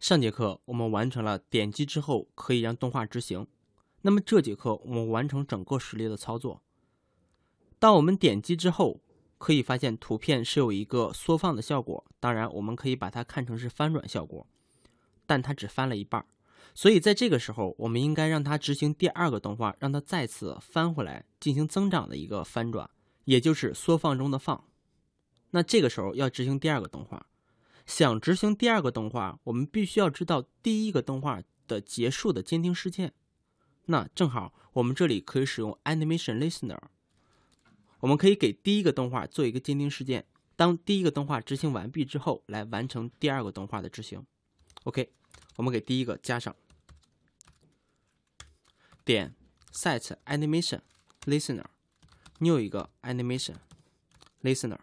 上节课我们完成了点击之后可以让动画执行，那么这节课我们完成整个实例的操作。当我们点击之后，可以发现图片是有一个缩放的效果，当然我们可以把它看成是翻转效果，但它只翻了一半，所以在这个时候我们应该让它执行第二个动画，让它再次翻回来进行增长的一个翻转，也就是缩放中的放。那这个时候要执行第二个动画。想执行第二个动画，我们必须要知道第一个动画的结束的监听事件。那正好，我们这里可以使用 Animation Listener。我们可以给第一个动画做一个监听事件，当第一个动画执行完毕之后，来完成第二个动画的执行。OK，我们给第一个加上点 set Animation Listener，new 一个 Animation Listener。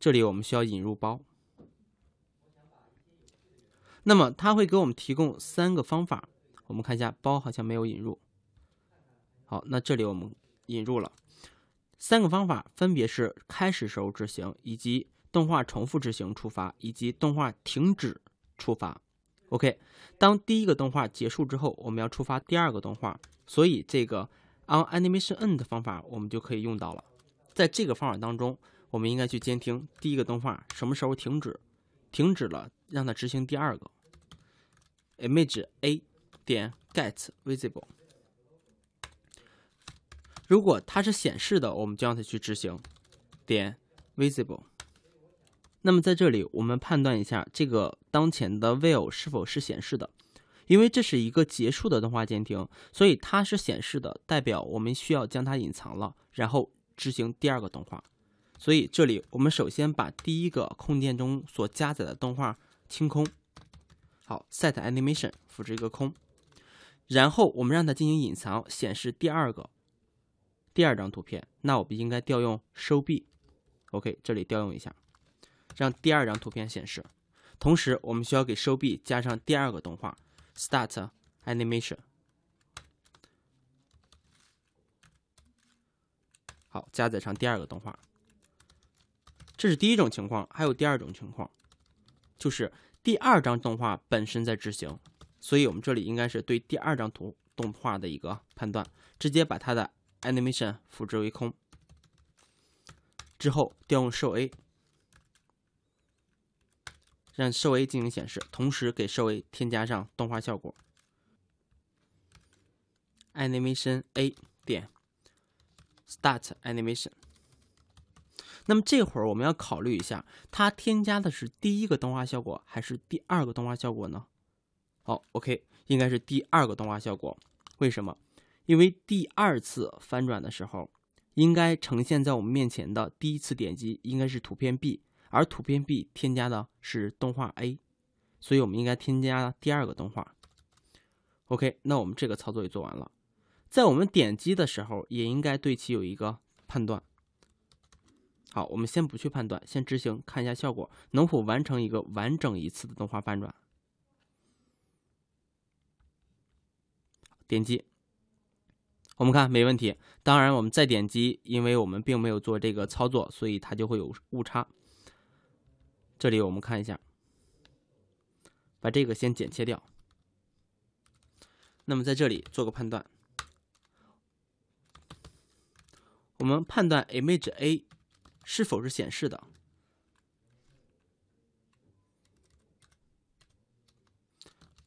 这里我们需要引入包，那么它会给我们提供三个方法，我们看一下包好像没有引入。好，那这里我们引入了三个方法，分别是开始时候执行，以及动画重复执行触发，以及动画停止触发。OK，当第一个动画结束之后，我们要触发第二个动画，所以这个 on animation end 方法我们就可以用到了，在这个方法当中。我们应该去监听第一个动画什么时候停止，停止了，让它执行第二个。image a 点 get visible，如果它是显示的，我们就让它去执行点 visible。那么在这里，我们判断一下这个当前的 view 是否是显示的，因为这是一个结束的动画监听，所以它是显示的，代表我们需要将它隐藏了，然后执行第二个动画。所以这里我们首先把第一个控件中所加载的动画清空，好，set animation 复制一个空，然后我们让它进行隐藏显示第二个第二张图片，那我们应该调用 show b，ok 这里调用一下，让第二张图片显示，同时我们需要给 show b 加上第二个动画，start animation，好，加载上第二个动画。这是第一种情况，还有第二种情况，就是第二张动画本身在执行，所以我们这里应该是对第二张图动画的一个判断，直接把它的 animation 复制为空，之后调用 show a，让 show a 进行显示，同时给 show a 添加上动画效果，animation a 点 start animation。那么这会儿我们要考虑一下，它添加的是第一个动画效果还是第二个动画效果呢？好，OK，应该是第二个动画效果。为什么？因为第二次翻转的时候，应该呈现在我们面前的第一次点击应该是图片 B，而图片 B 添加的是动画 A，所以我们应该添加第二个动画。OK，那我们这个操作也做完了，在我们点击的时候，也应该对其有一个判断。好，我们先不去判断，先执行看一下效果，能否完成一个完整一次的动画翻转？点击，我们看没问题。当然，我们再点击，因为我们并没有做这个操作，所以它就会有误差。这里我们看一下，把这个先剪切掉。那么在这里做个判断，我们判断 image a。是否是显示的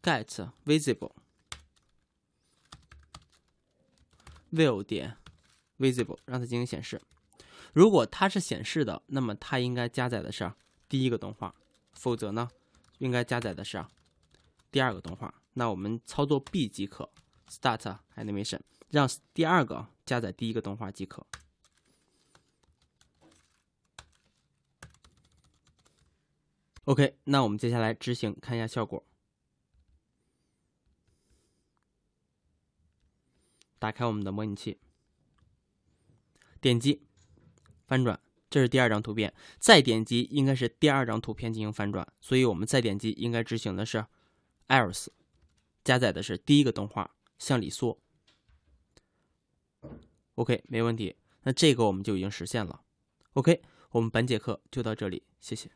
？get visible w i l l 点 visible 让它进行显示。如果它是显示的，那么它应该加载的是第一个动画；否则呢，应该加载的是第二个动画。那我们操作 B 即可，start animation 让第二个加载第一个动画即可。OK，那我们接下来执行，看一下效果。打开我们的模拟器，点击翻转，这是第二张图片，再点击应该是第二张图片进行翻转，所以我们再点击应该执行的是 else，加载的是第一个动画向里缩。OK，没问题，那这个我们就已经实现了。OK，我们本节课就到这里，谢谢。